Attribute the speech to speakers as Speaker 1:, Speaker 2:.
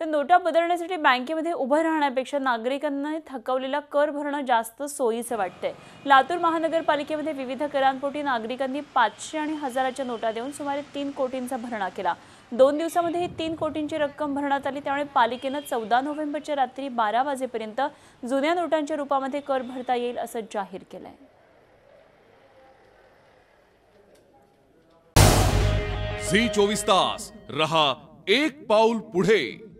Speaker 1: तर नोटा बदलण्यासाठी बँकेमध्ये उभं राहण्यापेक्षा नागरिकांना थकवलेला कर भरणं जास्त सोयीचं वाटतंय लातूर महानगरपालिकेमध्ये विविध करांपोटी नागरिकांनी पाचशे आणि हजाराच्या नोटा देऊन सुमारे तीन कोटींचा भरणा केला दोन दिवसामध्ये ही तीन कोटींची रक्कम भरण्यात आली त्यामुळे पालिकेनं चौदा नोव्हेंबरच्या रात्री बारा वाजेपर्यंत जुन्या नोटांच्या रूपामध्ये कर भरता येईल असं जाहीर केलंय
Speaker 2: झी चोवीस तास रहा एक पाऊल पुढे